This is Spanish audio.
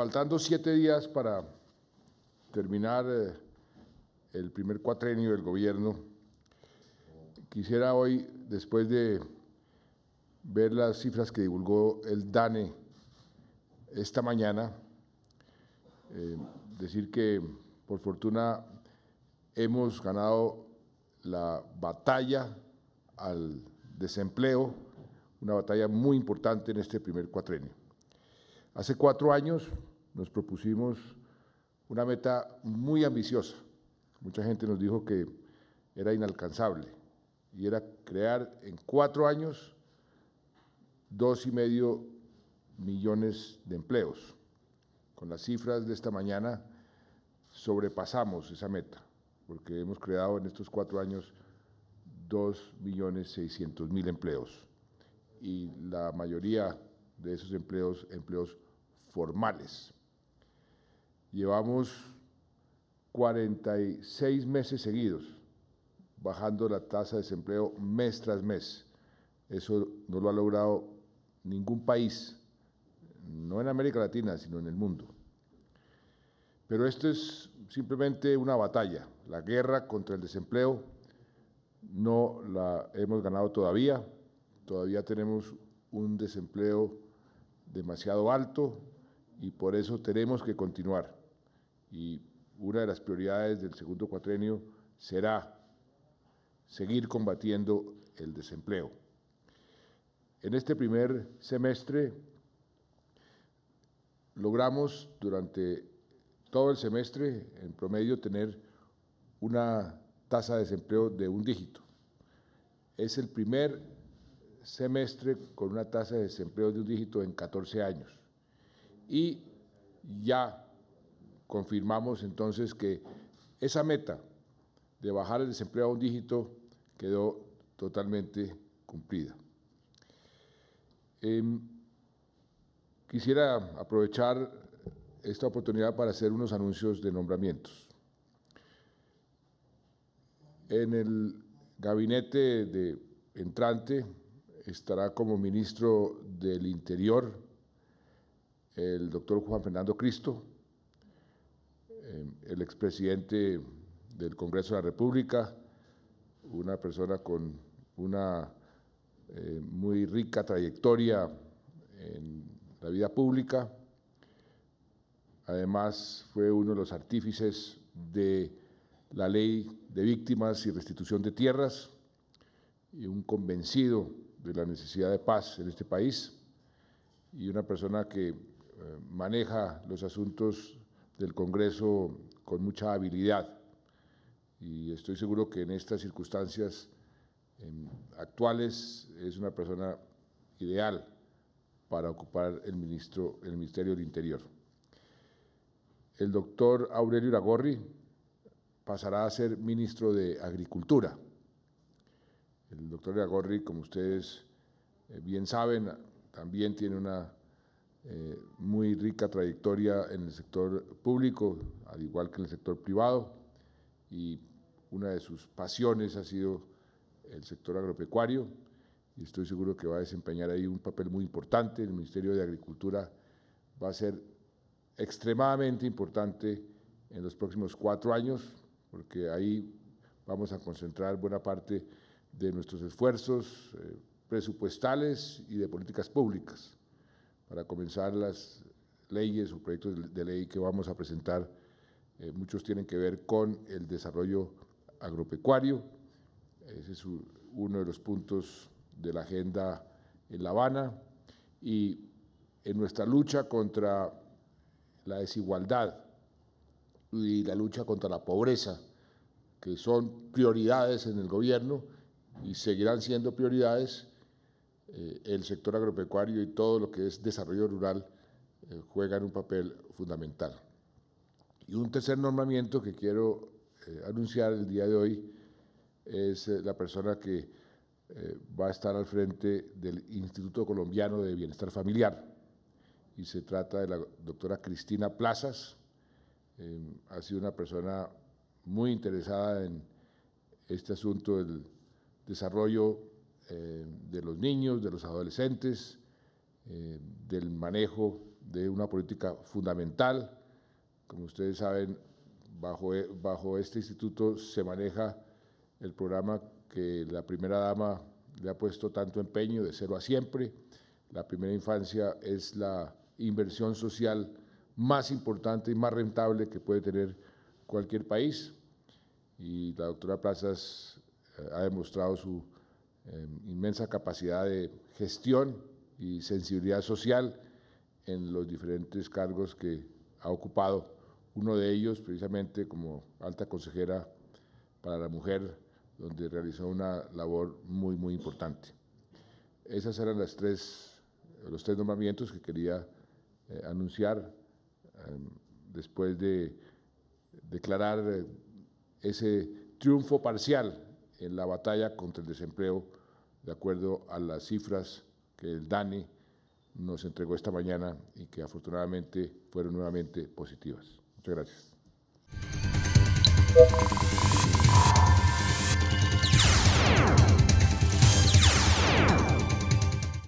faltando siete días para terminar eh, el primer cuatrenio del gobierno, quisiera hoy, después de ver las cifras que divulgó el DANE esta mañana, eh, decir que por fortuna hemos ganado la batalla al desempleo, una batalla muy importante en este primer cuatrenio. Hace cuatro años nos propusimos una meta muy ambiciosa. Mucha gente nos dijo que era inalcanzable y era crear en cuatro años dos y medio millones de empleos. Con las cifras de esta mañana sobrepasamos esa meta, porque hemos creado en estos cuatro años dos millones mil empleos y la mayoría de esos empleos, empleos formales. Llevamos 46 meses seguidos bajando la tasa de desempleo mes tras mes. Eso no lo ha logrado ningún país, no en América Latina, sino en el mundo. Pero esto es simplemente una batalla. La guerra contra el desempleo no la hemos ganado todavía. Todavía tenemos un desempleo demasiado alto y por eso tenemos que continuar y una de las prioridades del segundo cuatrenio será seguir combatiendo el desempleo. En este primer semestre logramos durante todo el semestre en promedio tener una tasa de desempleo de un dígito. Es el primer semestre con una tasa de desempleo de un dígito en 14 años. Y ya confirmamos entonces que esa meta de bajar el desempleo a un dígito quedó totalmente cumplida. Em, quisiera aprovechar esta oportunidad para hacer unos anuncios de nombramientos. En el gabinete de entrante estará como ministro del Interior el doctor Juan Fernando Cristo, Em, el expresidente del Congreso de la República, una persona con una eh, muy rica trayectoria en la vida pública. Además, fue uno de los artífices de la ley de víctimas y restitución de tierras y un convencido de la necesidad de paz en este país y una persona que eh, maneja los asuntos del Congreso con mucha habilidad. Y estoy seguro que en estas circunstancias em, actuales es una persona ideal para ocupar el, ministro, el Ministerio del Interior. El doctor Aurelio Lagorri pasará a ser ministro de Agricultura. El doctor Iragorri, como ustedes eh, bien saben, también tiene una eh, muy rica trayectoria en el sector público, al igual que en el sector privado, y una de sus pasiones ha sido el sector agropecuario, y estoy seguro que va a desempeñar ahí un papel muy importante. El Ministerio de Agricultura va a ser extremadamente importante en los próximos cuatro años, porque ahí vamos a concentrar buena parte de nuestros esfuerzos eh, presupuestales y de políticas públicas para comenzar las leyes o proyectos de ley que vamos a presentar. Eh, muchos tienen que ver con el desarrollo agropecuario. Ese es uno de los puntos de la agenda en La Habana. Y en nuestra lucha contra la desigualdad y la lucha contra la pobreza, que son prioridades en el gobierno y seguirán siendo prioridades, eh, el sector agropecuario y todo lo que es desarrollo rural eh, juegan un papel fundamental. Y un tercer nombramiento que quiero eh, anunciar el día de hoy es la persona que va a estar al frente del Instituto Colombiano de Bienestar Familiar. Y se trata de la doctora Cristina Plazas. Em, ha sido una persona muy interesada en este asunto del desarrollo eh, de los niños, de los adolescentes, eh, del manejo de una política fundamental. Como ustedes saben, bajo, e, bajo este instituto se maneja el programa que la primera dama le ha puesto tanto empeño, de cero a siempre. La primera infancia es la inversión social más importante y más rentable que puede tener cualquier país. Y la doctora Plazas eh, ha demostrado su Em, inmensa capacidad de gestión y sensibilidad social en los diferentes cargos que ha ocupado. Uno de ellos, precisamente como alta consejera para la mujer, donde realizó una labor muy, muy importante. Esas eran las tres, los tres nombramientos que quería eh, anunciar em, después de declarar eh, ese triunfo parcial en la batalla contra el desempleo, de acuerdo a las cifras que el DANE nos entregó esta mañana y que afortunadamente fueron nuevamente positivas. Muchas gracias.